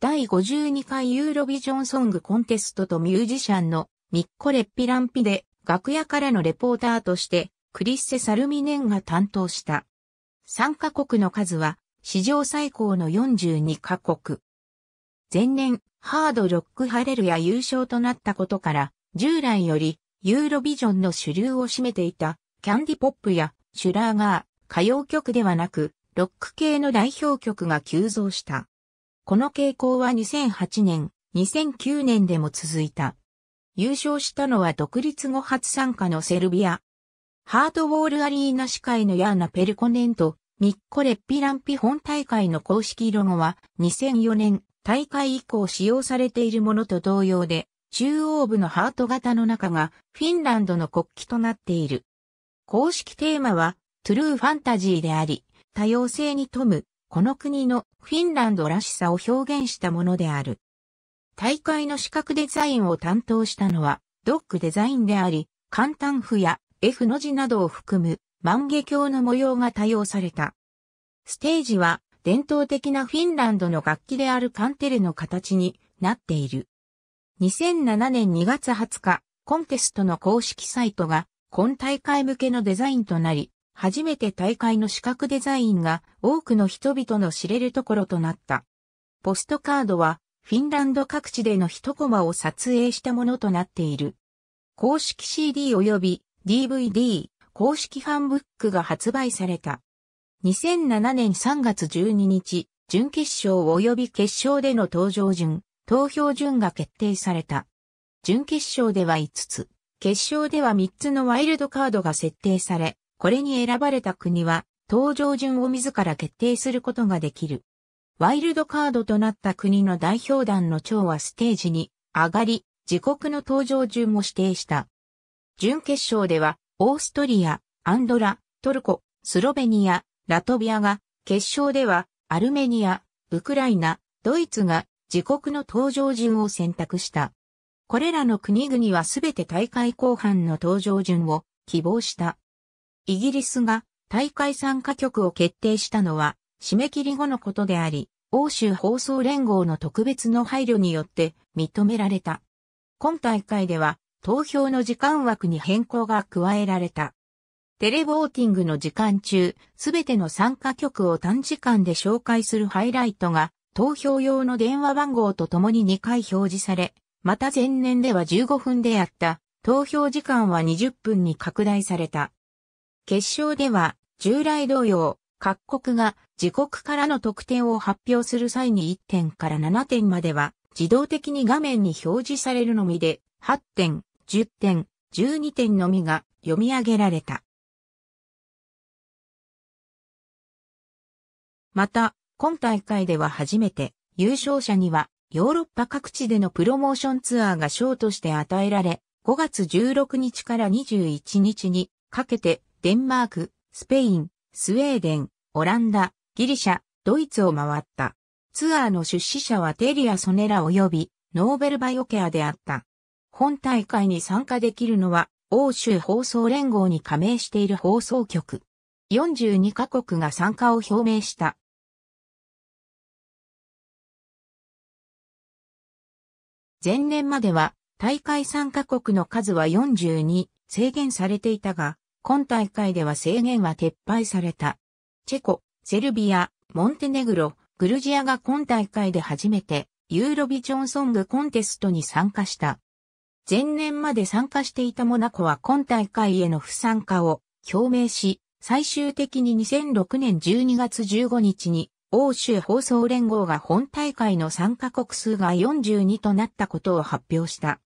第52回ユーロビジョンソングコンテストとミュージシャンのミッコ・レッピランピで楽屋からのレポーターとしてクリッセ・サルミネンが担当した。参加国の数は史上最高の42カ国。前年、ハードロックハレルや優勝となったことから、従来よりユーロビジョンの主流を占めていたキャンディポップやシュラーガー、歌謡曲ではなく、ロック系の代表曲が急増した。この傾向は2008年、2009年でも続いた。優勝したのは独立後初参加のセルビア。ハートウォールアリーナ司会のヤーナ・ペルコネント、ミッコレッピランピ本大会の公式ロゴは2004年大会以降使用されているものと同様で、中央部のハート型の中がフィンランドの国旗となっている。公式テーマはトゥルーファンタジーであり、多様性に富むこの国のフィンランドらしさを表現したものである。大会の視覚デザインを担当したのは、ドックデザインであり、簡単譜や F の字などを含む万華鏡の模様が多用された。ステージは伝統的なフィンランドの楽器であるカンテレの形になっている。2007年2月20日、コンテストの公式サイトが今大会向けのデザインとなり、初めて大会の視覚デザインが多くの人々の知れるところとなった。ポストカードはフィンランド各地での一コマを撮影したものとなっている。公式 CD 及び DVD 公式ファンブックが発売された。2007年3月12日、準決勝及び決勝での登場順、投票順が決定された。準決勝では5つ、決勝では3つのワイルドカードが設定され、これに選ばれた国は、登場順を自ら決定することができる。ワイルドカードとなった国の代表団の長はステージに上がり、自国の登場順を指定した。準決勝では、オーストリア、アンドラ、トルコ、スロベニア、ラトビアが、決勝では、アルメニア、ウクライナ、ドイツが、自国の登場順を選択した。これらの国々はすべて大会後半の登場順を希望した。イギリスが大会参加局を決定したのは、締め切り後のことであり、欧州放送連合の特別の配慮によって認められた。今大会では、投票の時間枠に変更が加えられた。テレボーティングの時間中、すべての参加局を短時間で紹介するハイライトが、投票用の電話番号とともに2回表示され、また前年では15分であった、投票時間は20分に拡大された。決勝では、従来同様、各国が自国からの得点を発表する際に1点から7点までは、自動的に画面に表示されるのみで、8点、10点、12点のみが読み上げられた。また、今大会では初めて、優勝者には、ヨーロッパ各地でのプロモーションツアーが賞として与えられ、5月16日から21日にかけてデンマーク、スペイン、スウェーデン、オランダ、ギリシャ、ドイツを回った。ツアーの出資者はテリア・ソネラ及びノーベルバイオケアであった。本大会に参加できるのは欧州放送連合に加盟している放送局。42カ国が参加を表明した。前年までは大会参加国の数は42制限されていたが、今大会では制限は撤廃された。チェコ、セルビア、モンテネグロ、グルジアが今大会で初めてユーロビジョンソングコンテストに参加した。前年まで参加していたモナコは今大会への不参加を表明し、最終的に2006年12月15日に欧州放送連合が本大会の参加国数が42となったことを発表した。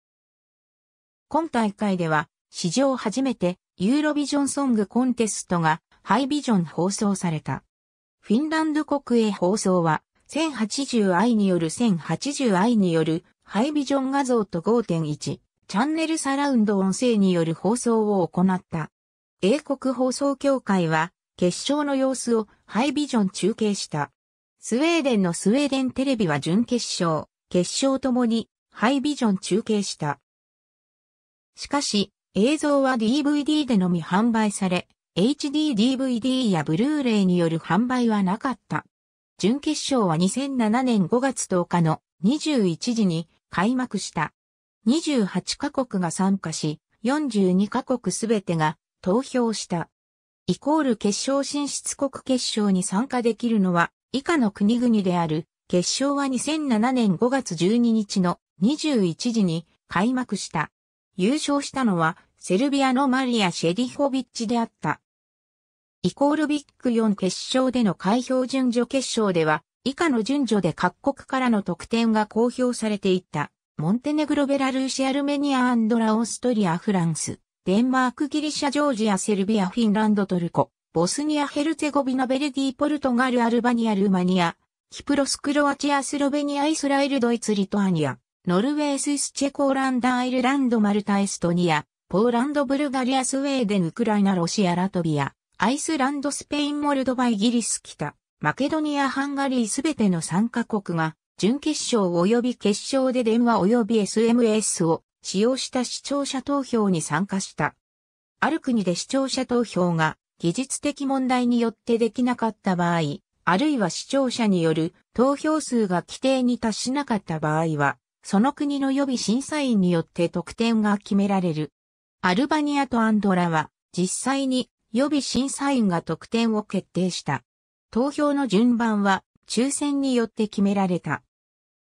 今大会では史上初めてユーロビジョンソングコンテストがハイビジョン放送された。フィンランド国営放送は 1080i による 1080i によるハイビジョン画像と5.1チャンネルサラウンド音声による放送を行った。英国放送協会は決勝の様子をハイビジョン中継した。スウェーデンのスウェーデンテレビは準決勝、決勝ともにハイビジョン中継した。しかし、映像は DVD でのみ販売され、HDDVD やブルーレイによる販売はなかった。準決勝は2007年5月10日の21時に開幕した。28カ国が参加し、42カ国すべてが投票した。イコール決勝進出国決勝に参加できるのは以下の国々である。決勝は2007年5月12日の21時に開幕した。優勝したのは、セルビアのマリア・シェディホビッチであった。イコールビッグ4決勝での開票順序決勝では、以下の順序で各国からの得点が公表されていた。モンテネグロベラルーシアルメニアアンドラオーストリアフランス、デンマークギリシャジョージアセルビアフィンランドトルコ、ボスニアヘルツェゴビナベルディポルトガルアルバニアルーマニア、キプロスクロアチアスロベニアイスラエルドイツリトアニア。ノルウェー、スイス、チェコ、オランダ、アイルランド、マルタ、エストニア、ポーランド、ブルガリア、スウェーデン、ウクライナ、ロシア、ラトビア、アイスランド、スペイン、モルドバ、イギリス、北、マケドニア、ハンガリーすべての参加国が、準決勝及び決勝で電話及び SMS を使用した視聴者投票に参加した。ある国で視聴者投票が技術的問題によってできなかった場合、あるいは視聴者による投票数が規定に達しなかった場合は、その国の予備審査員によって得点が決められる。アルバニアとアンドラは実際に予備審査員が得点を決定した。投票の順番は抽選によって決められた。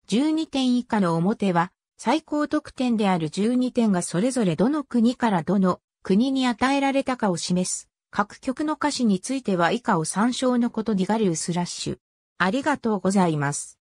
12点以下の表は最高得点である12点がそれぞれどの国からどの国に与えられたかを示す。各曲の歌詞については以下を参照のことディガリウスラッシュ。ありがとうございます。